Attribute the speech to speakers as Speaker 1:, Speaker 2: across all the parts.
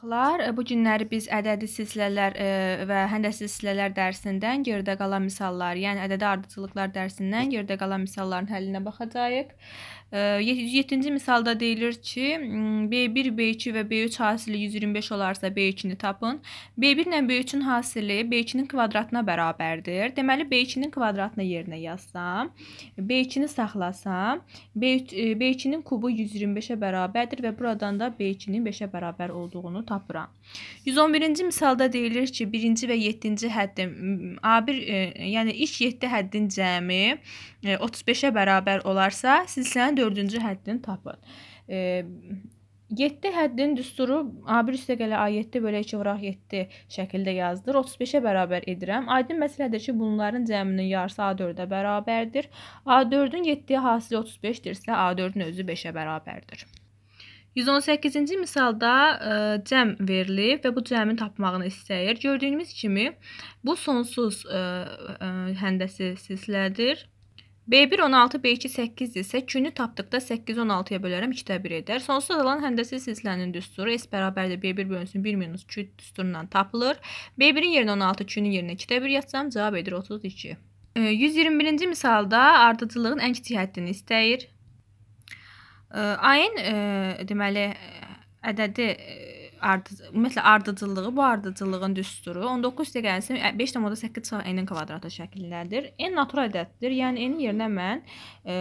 Speaker 1: Xlar, e, bu günləri biz ədədi silsilələr e, və həndəsi silsilələr dərsindən geridə qalan misallar, yəni ədədi ardıcıllıqlar dərsindən geridə qalan misalların həllinə baxacağıq. 107-ci misalda deyilir ki, B1, hmm, B2 və B3 hasili 125 olarsa B2-ni tapın. B1 ilə B3-ün hasili B2-nin kvadratına bərabərdir. Deməli B2-nin kvadratını yerinə yazsam, B2-ni saxlasam, B2-nin e, kubu 125-ə bərabərdir və buradan da B2-nin 5-ə bərabər olduğunu tapıram. 111-ci misalda deyilir ki, 1-ci və 7-ci həddin A1, e, yəni ilk 7 həddin cəmi 35-ə e, bərabər olarsa, silsilənin dördüncü həddini tapın. E, 7 həddin düsturu A1 üstəgələ A7 bölək 2 vuraq 7 şəkildə yazdır. 35-ə bərabər edirəm. Aydın məsələdir ki, bunların cəminin yarısı A4-ə bərabərdir. A4-ün 7-yə hasili 35-dirsə, A4-ün özü 5-ə bərabərdir. 118-ci misalda ə, e, cəm verilib və bu cəmin tapmağını istəyir. Gördüyünüz kimi bu sonsuz ə, e, ə, e, həndəsi silsilədir. B1 16, B2 8 isə günü tapdıqda 8 16-ya bölərəm 2-də 1 edər. Sonsuz azalan həndəsi silsilənin düsturu S bərabərdir B1 bölünsün 1 minus 2 düsturundan tapılır. B1-in yerinə 16, 2-nün yerinə 2-də 1 yazsam cavab edir 32. 121-ci misalda ardıcılığın ən kiçik həddini istəyir. Ayın e, deməli e, ədədi e, ard ümumiyyətlə ardıcıllığı, bu ardıcıllığın düsturu 19 dəqiqəsi 5.8 çıxan n-in kvadratı şəklindədir. n natural ədəddir. Yəni n yerinə mən e,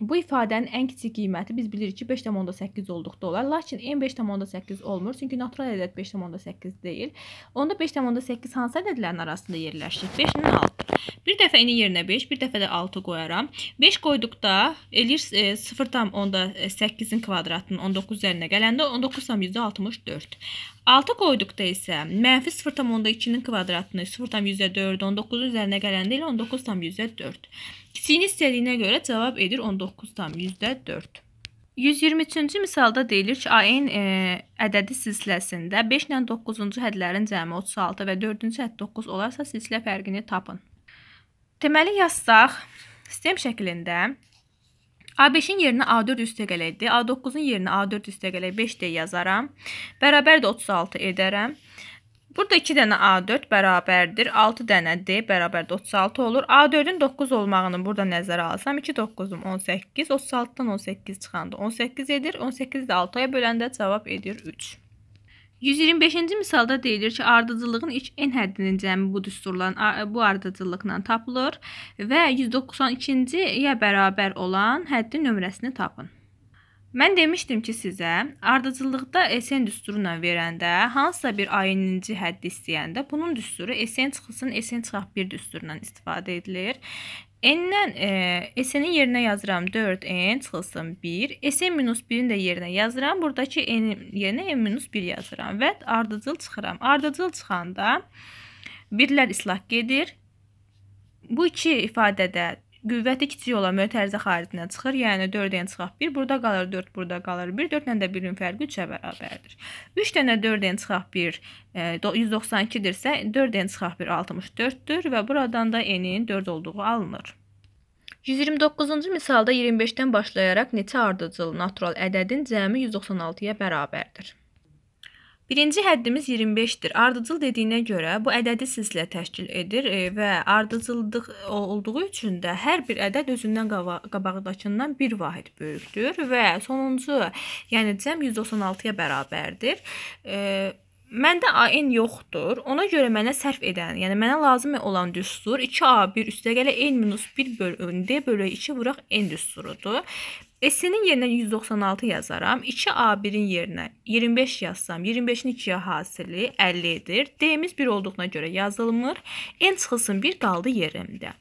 Speaker 1: bu ifadənin ən kiçik qiyməti biz bilirik ki 5.8 olduqda olar. Lakin n 5.8 olmur, çünki natural ədəd 5.8 deyil. Onda 5.8 hansı ədədlərin arasında yerləşir? 5-nin altı. Bir dəfə eni yerinə 5, bir dəfə də 6 qoyaram. 5 qoyduqda eləyir 0,8-in e, e, kvadratının 19 üzərinə gələndə 19,64. 6 qoyduqda isə mənfi 0,2-nin kvadratını 0,4, 19-un üzərinə gələndə elə 19,4. Kiçiyini istədiyinə görə cavab edir 19,4. 123-cü misalda deyilir ki, ayın e, ədədi silsiləsində 5 ilə 9-cu hədlərin cəmi 36 və 4-cü hədd 9 olarsa silsilə fərqini tapın. Deməli yazsaq, sistem şəklində A5-in yerinə A4 üstəgələkdir. A9-un yerinə A4 üstəgələk 5 deyə yazaram. Bərabər də 36 edərəm. Burada 2 dənə A4 bərabərdir. 6 dənə D bərabər də 36 olur. A4-ün 9 olmağını burada nəzərə alsam, 2 9-um 18, 36-dan 18 çıxanda 18 edir. 18-i də 6-ya böləndə cavab edir 3. 125-ci misalda deyilir ki, ardıcıllığın ilk n həddinin cəmi bu düsturla bu ardıcıllıqla tapılır və 192-ciyə bərabər olan həddin nömrəsini tapın. Mən demişdim ki, sizə ardıcıllıqda SN düsturu ilə verəndə, hansısa bir ayınıncı həddi istəyəndə bunun düsturu SN çıxılsın, SN çıxaq bir düsturundan istifadə edilir. N-dən e, S-nin yerinə yazıram 4N, çıxılsın 1. S-in minus 1-in də yerinə yazıram. Buradakı N-in yerinə N minus 1 yazıram və ardıcıl çıxıram. Ardıcıl çıxanda birlər islah gedir. Bu iki ifadədə Qüvvəti kiçik olan mötərizə xaricinə çıxır. Yəni 4-dən çıxaq 1, burada qalır 4, burada qalır 1. 4-lə də 1-in fərqi 3-ə bərabərdir. 3 dənə 4-dən çıxaq 1 192-dirsə, 4-dən çıxaq 1 64-dür və buradan da n-in 4 olduğu alınır. 129-cu misalda 25-dən başlayaraq neçə ardıcıl natural ədədin cəmi 196-ya bərabərdir? Birinci həddimiz 25-dir. Ardıcıl dediyinə görə bu ədədi silsilə təşkil edir e, və ardıcıllıq olduğu üçün də hər bir ədəd özündən qaba qabaqdakından bir vahid böyükdür və sonuncu, yəni cəm 196-ya bərabərdir. E, məndə AN yoxdur. Ona görə mənə sərf edən, yəni mənə lazım olan düstur 2A1 üstəgələ N-1 bölü N D bölü 2 vuraq N düsturudur. S-nin yerinə 196 yazaram. 2A1-in yerinə 25 yazsam, 25-in 2-yə hasili 50 edir. D-miz 1 olduğuna görə yazılmır. N çıxılsın 1 qaldı yerimdə.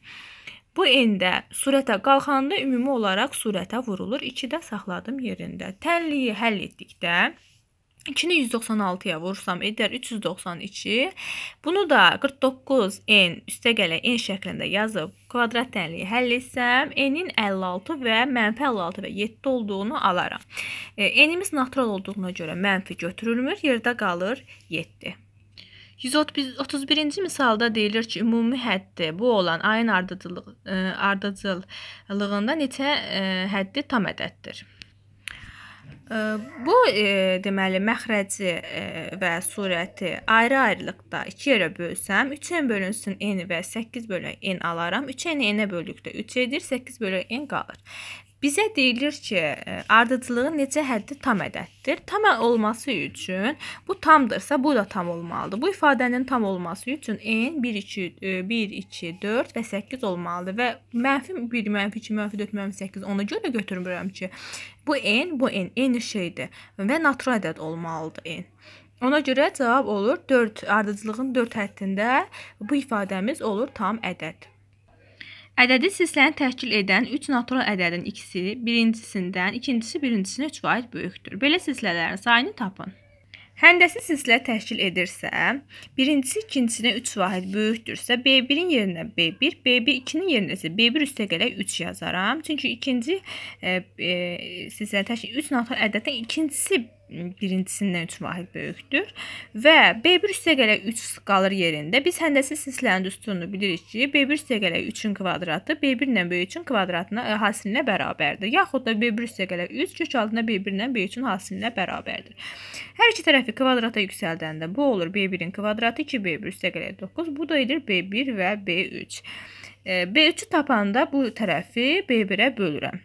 Speaker 1: Bu endə surətə qalxanda ümumi olaraq surətə vurulur. 2 də saxladım yerində. Tənliyi həll etdikdə 2-ni 196-ya vursam edər 392. Bunu da 49n üstəgələ n şəklində yazıb kvadrat tənliyi həll etsəm, n-in 56 və mənfi 56 və 7 olduğunu alaram. E, N-imiz natural olduğuna görə mənfi götürülmür, yerdə qalır 7. 131-ci misalda deyilir ki, ümumi həddi bu olan ayın e, ardıcıllığında neçə e, həddi tam ədəddir? Bu e, deməli məxrəci e, və surəti ayrı-ayrılıqda 2 yerə bölsəm, 3-ün bölünsün n və 8 bölən n alaram. 3-ü n-ə böldükdə 3 edir, 8 bölən n qalır. Bizə deyilir ki, e, ardıcılığın necə həddi tam ədəddir. Tam olması üçün bu tamdırsa, bu da tam olmalıdır. Bu ifadənin tam olması üçün n 1 2 1 2 4 və 8 olmalıdır və mənfi 1, mənfi 2, mənfi 4, mənfi 8 ona görə götürmürəm ki, bu n, bu n eyni şeydir və natural ədəd olmalıdır n. Ona görə cavab olur 4 ardıcılığın 4 həddində bu ifadəmiz olur tam ədəd. Ədədi silsiləni təşkil edən 3 natural ədədin ikisi birincisindən, ikincisi birincisinə 3 vaid böyükdür. Belə silsilələrin sayını tapın. Həndəsi silsilə təşkil edirsə, birincisi ikincisinə 3 vahid böyükdürsə, B1-in yerinə B1, B1-2-nin yerinə isə B1 üstə gələk 3 yazaram. Çünki ikinci e, e, silsilə təşkil 3 natural ədəddən ikincisi birincisindən 3 vahid böyükdür. Və B1 üstəgələk 3 qalır yerində. Biz həndəsə silsilənin düsturunu bilirik ki, B1 üstəgələk 3-ün kvadratı B1 ilə B3-ün kvadratına e, hasilinə bərabərdir. Yaxud da B1 üstəgələk 3 kök altında B1 ilə B3-ün hasilinə bərabərdir. Hər iki tərəfi kvadrata yüksəldəndə bu olur B1-in kvadratı 2B1 üstəgələk 9. Bu da edir B1 və B3. E, B3-ü tapanda bu tərəfi B1-ə bölürəm.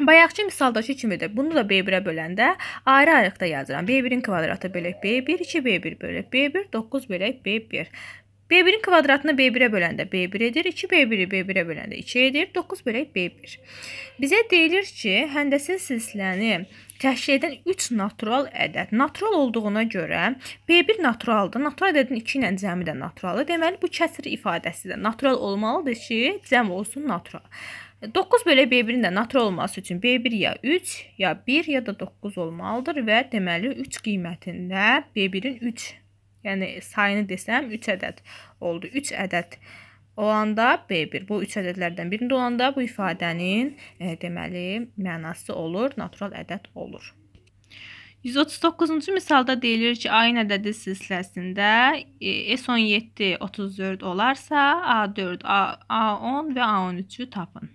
Speaker 1: Bayaqçı misaldakı kimidir. Bunu da B1-ə böləndə ayrı-ayrıqda yazıram. B1-in kvadratı bölək B1, 2B1 bölək B1, 9 bölək B1. B1-in kvadratını B1-ə böləndə B1 edir, 2B1-i B1-ə böləndə 2 edir, 9 bölək B1. Bizə deyilir ki, həndəsə silsiləni təşkil edən 3 natural ədəd. Natural olduğuna görə B1 naturaldır. Natural ədədin 2 ilə cəmi də naturaldır. Deməli bu kəsr ifadəsi də natural olmalıdır ki, cəm olsun natural. 9 belə B1-in də natural olması üçün B1 ya 3, ya 1, ya da 9 olmalıdır və deməli 3 qiymətində B1-in 3, yəni sayını desəm 3 ədəd oldu. 3 ədəd olanda B1, bu 3 ədədlərdən birində olanda bu ifadənin e, deməli mənası olur, natural ədəd olur. 139-cu misalda deyilir ki, ayın ədədi silsiləsində e, S17 34 olarsa, A4, A10 və A13-ü tapın.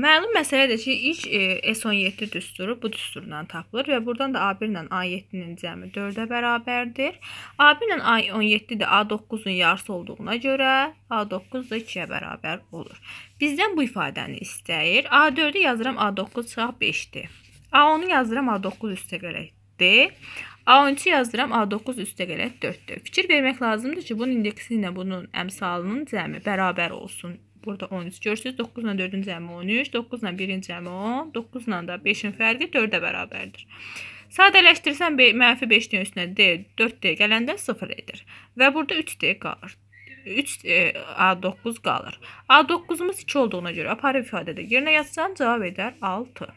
Speaker 1: Məlum məsələdir ki, ilk e, S17 düsturu bu düsturdan tapılır və buradan da A1 ilə A7-nin cəmi 4-ə bərabərdir. A1 ilə A17 də A9-un yarısı olduğuna görə A9 da 2-yə bərabər olur. Bizdən bu ifadəni istəyir. A4-ü yazıram A9 çıxaq 5-dir. A10-u yazıram A9 üstə gələkdir. A13-ü yazıram A9 üstə gələk 4-dür. Fikir vermək lazımdır ki, bunun indeksi ilə bunun əmsalının cəmi bərabər olsun Burada 13 görürsünüz. 9 ilə 4-ün cəmi 13, 9 ilə 1-in cəmi 10, 9 ilə da 5-in fərqi 4-ə bərabərdir. Sadələşdirsən, mənfi 5-dən üstünə D, 4D gələndə 0 edir. Və burada 3D qalır. 3 e, A9 qalır. A9-umuz 2 olduğuna görə aparı ifadədə yerinə yazsan cavab edər 6.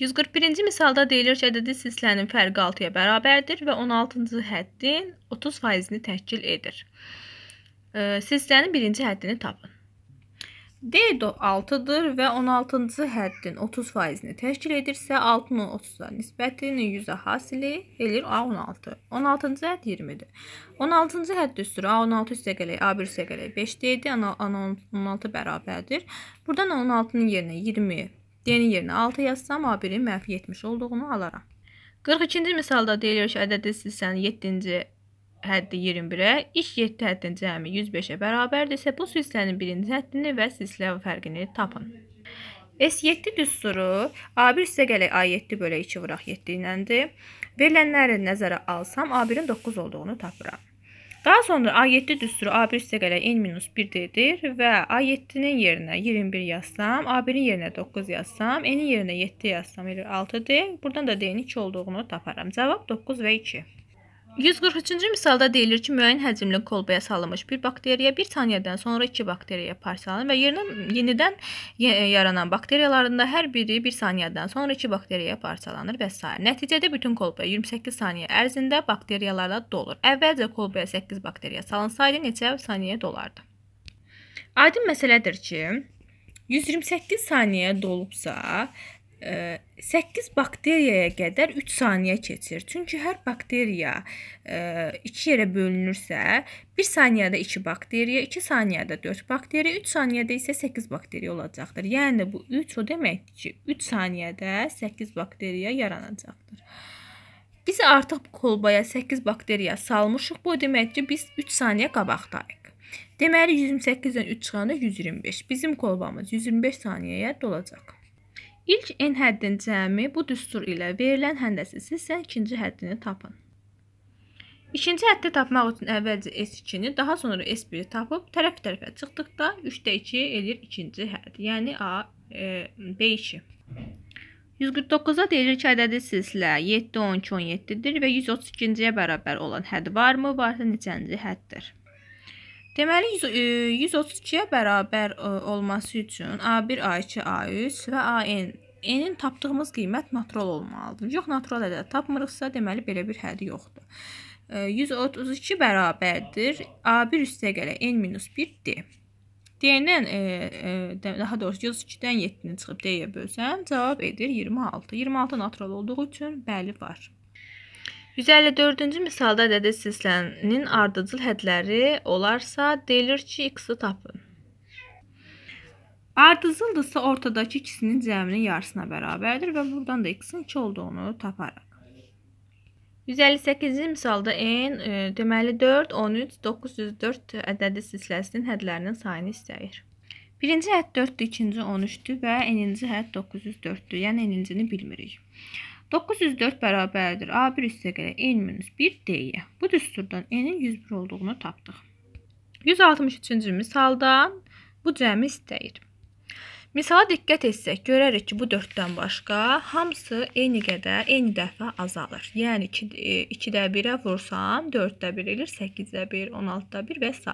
Speaker 1: 141-ci misalda deyilir ki, ədədi silsilənin fərqi 6-ya bərabərdir və 16-cı həddin 30%-ni təşkil edir. E, silsilənin birinci həddini tapın. D 6-dır və 16-cı həddin 30%-ni təşkil edirsə, 6-nın 30-a nisbətinin 100-ə hasili eləyir A16. 16-cı hədd 20-dir. 16-cı hədd üstü A16 üstəgələk A1 üstəgələk 5D-dir, A16 bərabərdir. Buradan 16-nın yerinə 20, D-nin yerinə 6 yazsam, A1-in mənfi 70 olduğunu alaram. 42-ci misalda deyilir ki, ədədi silsənin 7-ci həddi 21-ə, iç 7 həddin cəmi 105-ə bərabərdirsə, bu silsilənin birinci həddini və silsilə fərqini tapın. S7 düsturu A1 sizə gələk A7 bölə 2 vuraq 7 iləndir. Verilənləri nəzərə alsam A1-in 9 olduğunu tapıram. Daha sonra A7 düsturu A1 sizə gələk N-1 dedir və A7-nin yerinə 21 yazsam, A1-in yerinə 9 yazsam, N-in yerinə 7 yazsam, 6-dir. Buradan da D-nin 2 olduğunu taparam. Cavab 9 və 2. 143-cü misalda deyilir ki, müəyyən həcmli kolbaya salınmış bir bakteriya 1 saniyədən sonra 2 bakteriyaya parçalanır və yerindən yenidən e, yaranan bakteriyaların da hər biri 1 saniyədən sonra 2 bakteriyaya parçalanır və s. Nəticədə bütün kolbaya 28 saniyə ərzində bakteriyalarla dolur. Əvvəlcə kolbaya 8 bakteriya salınsaydı neçə saniyə dolardı? Aydın məsələdir ki, 128 saniyə dolubsa 8 e, bakteriyaya qədər 3 saniyə keçir. Çünki hər bakteriya 2 e, yerə bölünürsə, 1 saniyədə 2 bakteriya, 2 saniyədə 4 bakteriya, 3 saniyədə isə 8 bakteriya olacaqdır. Yəni bu 3 o deməkdir ki, 3 saniyədə 8 bakteriya yaranacaqdır. Biz artıq bu kolbaya 8 bakteriya salmışıq. Bu deməkdir ki, biz 3 saniyə qabaqdayıq. Deməli 128-dən 3 çıxanda 125. Bizim kolbamız 125 saniyəyə dolacaq. İlk n həddin cəmi bu düstur ilə verilən həndəsilsə ikinci həddini tapın. İkinci həddi tapmaq üçün əvvəlcə S2-ni, daha sonra S1-i tapıb tərəf-tərəfə çıxdıqda 3-də 2 eləyir ikinci hədd, yəni A, e, B2. 149-a deyilir ki, ədədi silsilə 7, 12, 17-dir və 132-ciyə bərabər olan hədd varmı? Varsa neçənci həddir? Deməli 132-yə e, bərabər e, olması üçün A1, A2, A3 və AN N-in tapdığımız qiymət natural olmalıdır. Yox, natural ədəd tapmırıqsa, deməli belə bir hədi yoxdur. 132 e, bərabərdir A1 üstə gələ N-1D. D-dən e, e, daha doğrusu 102-dən 7-ni çıxıb D-yə bölsən, cavab edir 26. 26 natural olduğu üçün bəli var. 154-cü misalda ədədi silsilənin ardıcıl hədləri olarsa, deyilir ki, x-i tapın. Ardıcıldırsa ortadakı ikisinin cəminin yarısına bərabərdir və buradan da x-in 2 olduğunu taparıq. 158-ci misalda n e, deməli 4, 13, 904 ədədi silsiləsinin hədlərinin sayını istəyir. Birinci hədd 4-dür, ikinci 13-dür və n-ci hədd 904-dür. Yəni n-cini bilmirik. 904 bərabərdir A1 üstəqələ n minus 1 D-yə. Bu düsturdan n-in 101 olduğunu tapdıq. 163-cü misalda bu cəmi istəyir. Misala diqqət etsək, görərik ki, bu 4-dən başqa hamısı eyni qədər, eyni dəfə azalır. Yəni 2-də e, 1-ə vursam 4-də 1 edir, 8-də 1, 16-da 1 və s.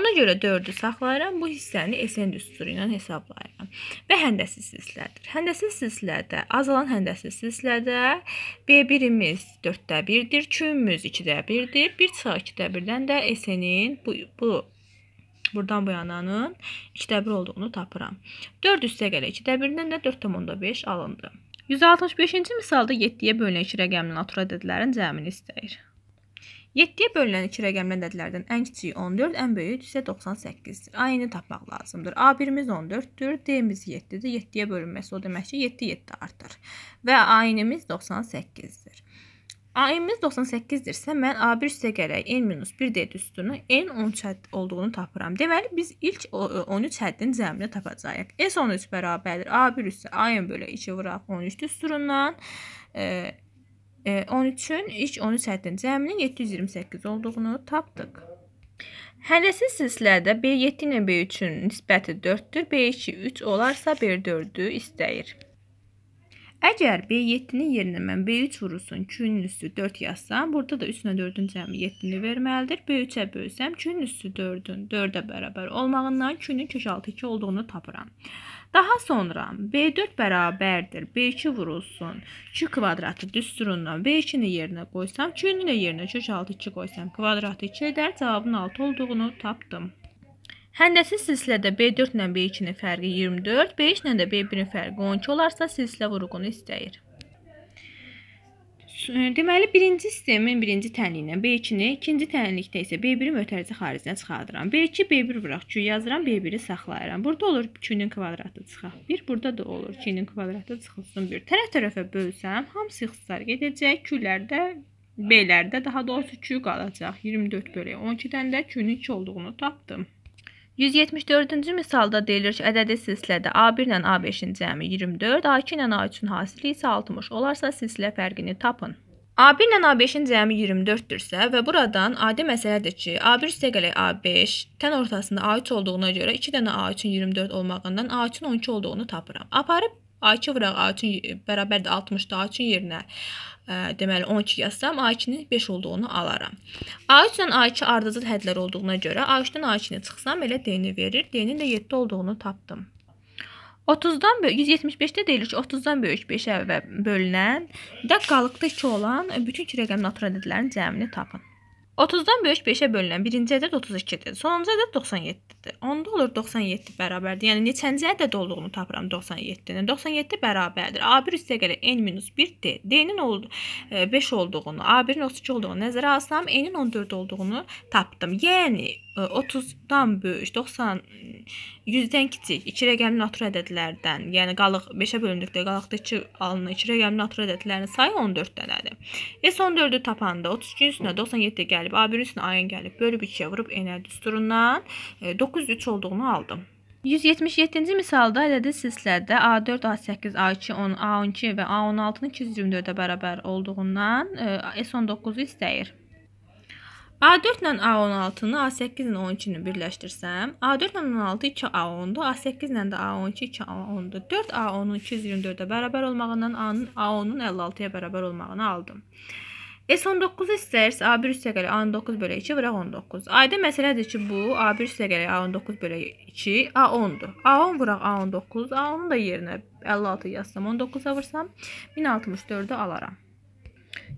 Speaker 1: Ona görə 4-ü saxlayıram, bu hissəni SN düsturu ilə hesablayıram. Və həndəsi silsilədir. Həndəsi silsilədə azalan həndəsi silsilədə B1-imiz 4-də 1-dir, Q-imiz 2-də 1-dir. 1 çıxaq 2-də 1-dən də SN-in bu bu Buradan bu yananın 2-də 1 olduğunu tapıram. 4 üstə gələ 2-də 1-dən də 4,5 alındı. 165-ci misalda 7-yə bölünən 2 rəqəmli natura ədədlərin cəmini istəyir. 7-yə bölünən 2 rəqəmli ədədlərdən ən kiçiyi 14, ən böyüyü isə 98-dir. A-ni tapmaq lazımdır. A1-imiz 14-dür, D-imiz 7-dir. 7-yə bölünməsi o demək ki, 7 7 artar. Və A-imiz 98-dir. A-imiz 98-dirsə, mən A1 üstə gərək N-1 deyə düstunu N13 hədd olduğunu tapıram. Deməli, biz ilk 13 həddin cəmini tapacağıq. E S13 bərabərdir. A1 üstə A-n bölə 2 vuraq 13 düsturundan. E, e, 13-ün ilk 13 həddin cəminin 728 olduğunu tapdıq. Hərəsi silsilədə B7 ilə B3-ün nisbəti 4-dür. B2 3 olarsa B4-ü istəyir. Əgər B7-nin yerinə mən B3 vurulsun, Q-nün üstü 4 yazsam, burada da üstünə 4-ün cəmi 7-ni verməlidir. B3-ə bölsəm, Q-nün üstü 4-ün 4-ə bərabər olmağından Q-nün köşaltı 2 olduğunu tapıram. Daha sonra B4 bərabərdir. B2 vurulsun, Q kvadratı düsturundan B2-ni yerinə qoysam, Q-nün də yerinə köşaltı 2 qoysam, kvadratı 2 edər, cavabın 6 olduğunu tapdım. Həndəsi silsilədə B4 ilə B2-nin fərqi 24, B3 ilə də B1-in fərqi 12 olarsa silsilə vurğunu istəyir. Deməli, birinci sistemin birinci tənliyindən B2-ni, ikinci tənlikdə isə B1-i mötərizi xaricinə çıxardıram. B2, B1 vuraq, Q yazıram, B1-i saxlayıram. Burada olur Q-nin kvadratı çıxaq 1, burada da olur Q-nin kvadratı çıxılsın 1. Tərəf-tərəfə bölsəm, hamısı ixtisar gedəcək, Q-lərdə B-lərdə daha doğrusu Q qalacaq. 24 bölək 12-dən də Q-nin 2 olduğunu tapdım. 174-cü misalda deyilir ki, ədədi silsilədə A1 ilə A5-in cəmi 24, A2 ilə A3-ün hasili isə 60 olarsa silsilə fərqini tapın. A1 ilə A5-in cəmi 24-dürsə və buradan adi məsələdir ki, A1 üstəgələk A5 tən ortasında A3 olduğuna görə 2 dənə A3-ün 24 olmağından A3-ün 12 olduğunu tapıram. Aparıb A2 vuraq A3-ün bərabərdir 60-da A3-ün yerinə deməli 12 yazsam A2-nin 5 olduğunu alaram. A3 ilə A2 ardıcıl hədlər olduğuna görə A3-dən A2-ni çıxsam elə D-ni verir. D-nin də 7 olduğunu tapdım. 30-dan 175-də deyilir ki, 30-dan böyük 5-ə bölünən, də qalıqda 2 olan bütün iki rəqəmli naturalədlərin cəmini tapın. 30-dan böyük 5-ə bölünən birinci ədəd 32-dir. Sonuncu ədəd 97-dir. Onda olur 97 bərabərdir. Yəni neçənci ədəd e, olduğunu tapıram 97-nin. 97 bərabərdir. A1 üstə gələ n-1-dir. D-nin 5 olduğunu, A1-in 32 olduğunu nəzərə alsam, n-in 14 olduğunu tapdım. Yəni 30-dan böyük, 90, 100-dən kiçik, 2 rəqəmli natur ədədlərdən, yəni qalıq 5-ə bölündükdə qalıqda 2 alınan 2 rəqəmli natur ədədlərinin sayı 14 dənədir. S14-ü tapanda 32-nin üstünə 97 gəlib, A1-in üstünə ayın gəlib, bölüb 2-yə vurub enə düsturundan 903 e, olduğunu aldım. 177-ci misalda ədədi silsilədə A4, A8, A2, 10, A12 və A16-nın 224-ə bərabər olduğundan e, S19-u istəyir. A4 ilə A16-nı A8 ilə 12-ni birləşdirsəm, A4 ilə 16 2A10-dur, A8 ilə də A12 2A10-dur. 4A10-un 224-ə bərabər olmağından A10-un 56-ya bərabər olmağını aldım. S19-u istəyirsə A1 üstə gəlir A19 bölü 2 vıraq 19. Ayda məsələdir ki, bu A1 üstə gəlir A19 bölü 2 A10-dur. A10 vıraq A19, A10-un da yerinə 56 yazsam, 19-a vursam 1064-ü alaram.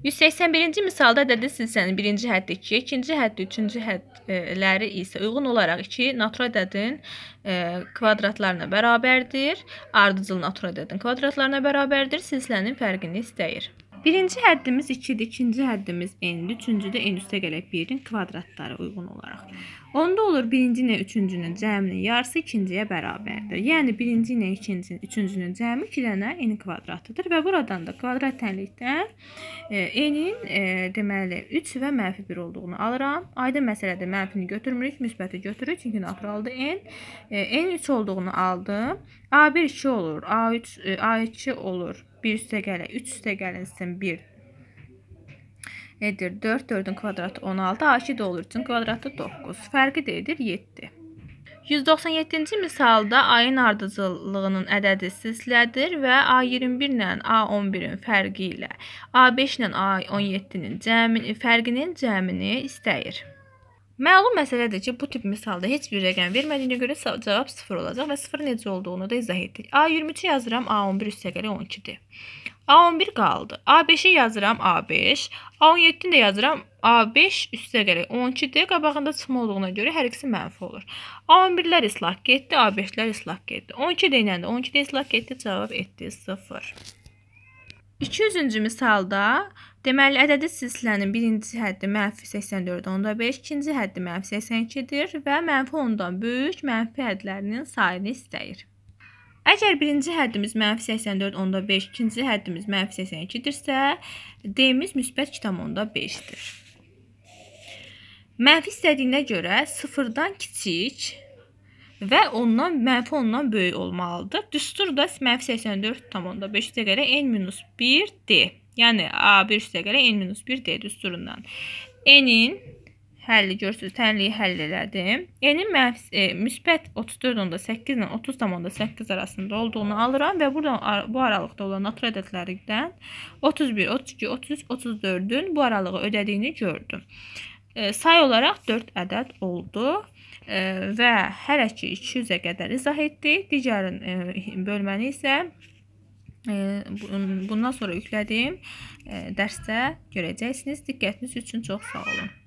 Speaker 1: 181-ci misalda ədədi silsənin birinci həddi 2, ikinci həddi üçüncü hədləri isə uyğun olaraq 2 natural ədədin e, kvadratlarına bərabərdir. Ardıcıl natural ədədin kvadratlarına bərabərdir. Silsilənin fərqini istəyir. Birinci həddimiz 2-dir, ikinci həddimiz n-dir, üçüncüdə n üstə gələk 1-in kvadratları uyğun olaraq. Onda olur birinci ilə üçüncünün cəminin yarısı ikinciyə bərabərdir. Yəni birinci ilə ikincinin, üçüncünün cəmi 2 dənə n kvadratıdır və buradan da kvadrat tənlikdən e, n-in e, deməli 3 və mənfi 1 olduğunu alıram. Ayda məsələdə mənfini götürmürük, müsbəti götürürük, çünki naturaldır n. E, n 3 olduğunu aldım. A1 2 olur, A3 e, A2 olur. 1 üstə gələ 3 üstə gəlinsin 1 nedir? 4 4-ün kvadratı 16, A2 olur üçün kvadratı 9. Fərqi də edir 7. 197-ci misalda ayın ardıcıllığının ədədi sislədir və A21 ilə A11-in fərqi ilə A5 ilə A17-nin cəmini, fərqinin cəmini istəyir. Məlum məsələdir ki, bu tip misalda heç bir rəqəm vermədiyinə görə cavab 0 olacaq və 0 necə olduğunu da izah etdik. A23-ü yazıram, A11 üstə gələ 12-dir. A11 qaldı. A5-i yazıram, A5. A17-ni də yazıram, A5 üstə gələ 12-dir. Qabağında çıxma olduğuna görə hər ikisi mənfi olur. A11-lər islaq getdi, A5-lər islaq getdi. 12 deyəndə 12 də islaq getdi, cavab etdi 0. 200-cü misalda deməli ədədi silsilənin birinci həddi mənfi 84 onda 5, ikinci həddi mənfi 82-dir və mənfi ondan böyük mənfi hədlərinin sayını istəyir. Əgər birinci həddimiz mənfi 84 onda 5, ikinci həddimiz mənfi 82-dirsə, D-miz müsbət 2,5-dir. Mənfi istədiyinə görə 0-dan kiçik və ondan mənfi ondan böyük olmalıdır. Düstur da mənfi 84,5 üstə görə n-1-dir. Yəni A1 üstə görə n-1-dir düsturundan. N-in həlli görürsünüz, tənliyi həll elədim. N-in e, müsbət 34.8 ilə 30.8 arasında olduğunu alıram və buradan bu aralıqda olan natur ədədlərindən 31, 32, 33, 34-ün bu aralığı ödədiyini gördüm. E, say olaraq 4 ədəd oldu və hələ ki 200-ə qədər izah etdi. Digər e, bölməni isə e, bundan sonra yüklədiyim e, dərsdə görəcəksiniz. Diqqətiniz üçün çox sağ olun.